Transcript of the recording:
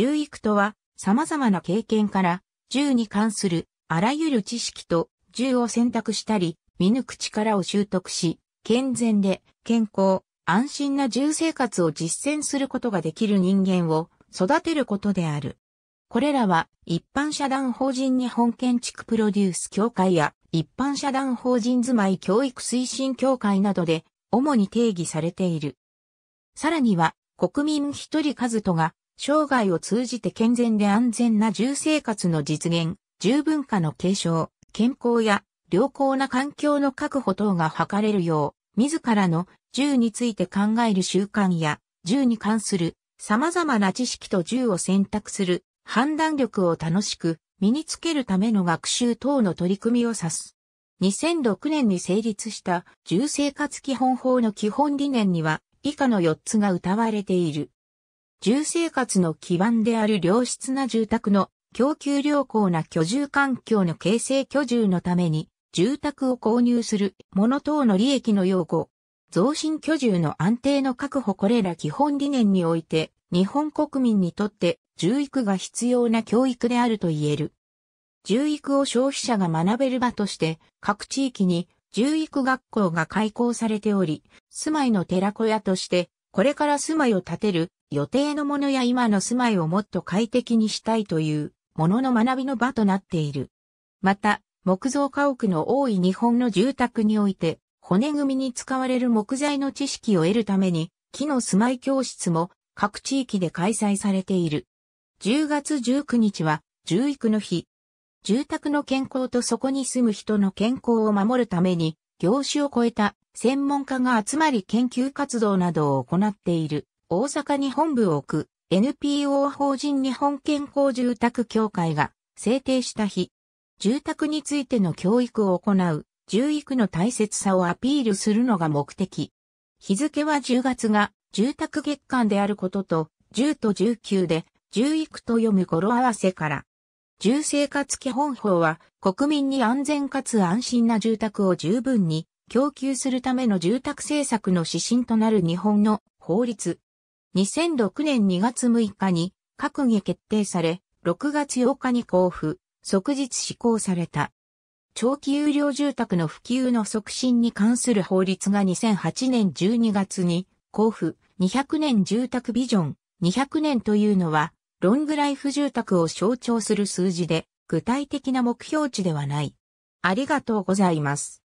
獣育とは、様々な経験から、銃に関するあらゆる知識と銃を選択したり、見抜く力を習得し、健全で健康、安心な銃生活を実践することができる人間を育てることである。これらは一般社団法人日本建築プロデュース協会や一般社団法人住まい教育推進協会などで主に定義されている。さらには国民一人数とが生涯を通じて健全で安全な住生活の実現、住文化の継承、健康や良好な環境の確保等が図れるよう、自らの銃について考える習慣や、銃に関する様々な知識と銃を選択する判断力を楽しく身につけるための学習等の取り組みを指す。2006年に成立した銃生活基本法の基本理念には以下の4つが謳われている。住生活の基盤である良質な住宅の供給良好な居住環境の形成居住のために、住宅を購入する者等の利益の擁護、増進居住の安定の確保これら基本理念において、日本国民にとって住育が必要な教育であると言える。住育を消費者が学べる場として、各地域に住育学校が開校されており、住まいの寺小屋として、これから住まいを建てる予定のものや今の住まいをもっと快適にしたいというものの学びの場となっている。また、木造家屋の多い日本の住宅において、骨組みに使われる木材の知識を得るために、木の住まい教室も各地域で開催されている。10月19日は、住育の日。住宅の健康とそこに住む人の健康を守るために、業種を超えた専門家が集まり研究活動などを行っている大阪に本部を置く NPO 法人日本健康住宅協会が制定した日、住宅についての教育を行う、住育の大切さをアピールするのが目的。日付は10月が住宅月間であることと、10と19で、住育と読む語呂合わせから。住生活基本法は国民に安全かつ安心な住宅を十分に供給するための住宅政策の指針となる日本の法律、2006年2月6日に閣議決定され、6月8日に交付、即日施行された。長期有料住宅の普及の促進に関する法律が2008年12月に交付、200年住宅ビジョン、200年というのは、ロングライフ住宅を象徴する数字で、具体的な目標値ではない。ありがとうございます。